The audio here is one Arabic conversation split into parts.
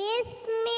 بسم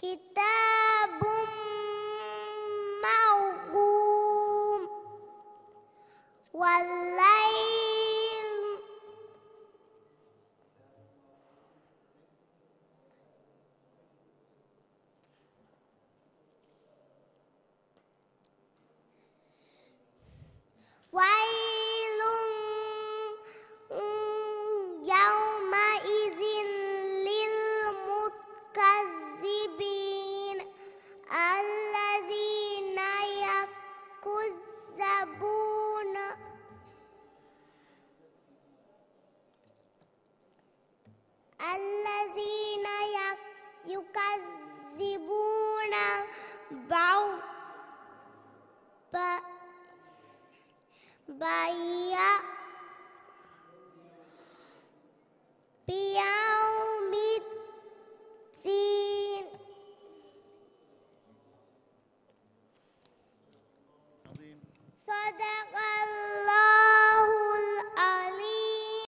Kita يكذبون بعض بيأ